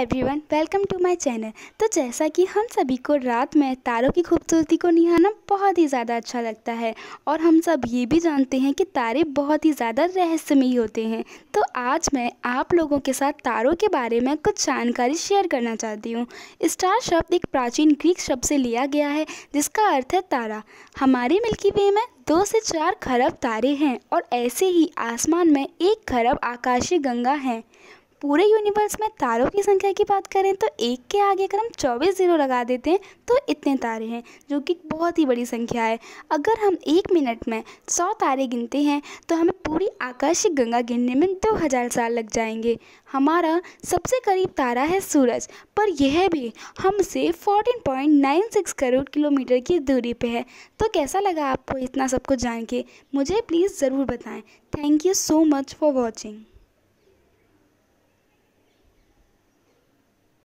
everyone welcome to my channel तो जैसा कि हम सभी को रात में तारों की खूबसूरती को निहाना बहुत ही ज़्यादा अच्छा लगता है और हम सब ये भी जानते हैं कि तारे बहुत ही ज़्यादा रहस्यमयी होते हैं तो आज मैं आप लोगों के साथ तारों के बारे में कुछ जानकारी शेयर करना चाहती हूँ स्टार शब्द एक प्राचीन ग्रीक शब्द से लिया गया है जिसका अर्थ है तारा हमारे मिल्की वे में दो से चार खरब तारे हैं और ऐसे ही आसमान में एक खरब आकाशीय गंगा हैं पूरे यूनिवर्स में तारों की संख्या की बात करें तो एक के आगे अगर हम चौबीस ज़ीरो लगा देते हैं तो इतने तारे हैं जो कि बहुत ही बड़ी संख्या है अगर हम एक मिनट में सौ तारे गिनते हैं तो हमें पूरी आकाशीय गंगा गिनने में दो हज़ार साल लग जाएंगे हमारा सबसे करीब तारा है सूरज पर यह भी हमसे fourteen point nine six crore kilometre की दूरी पर है तो कैसा लगा आपको इतना सब कुछ जान के मुझे प्लीज़ ज़रूर बताएँ thank you so much for watching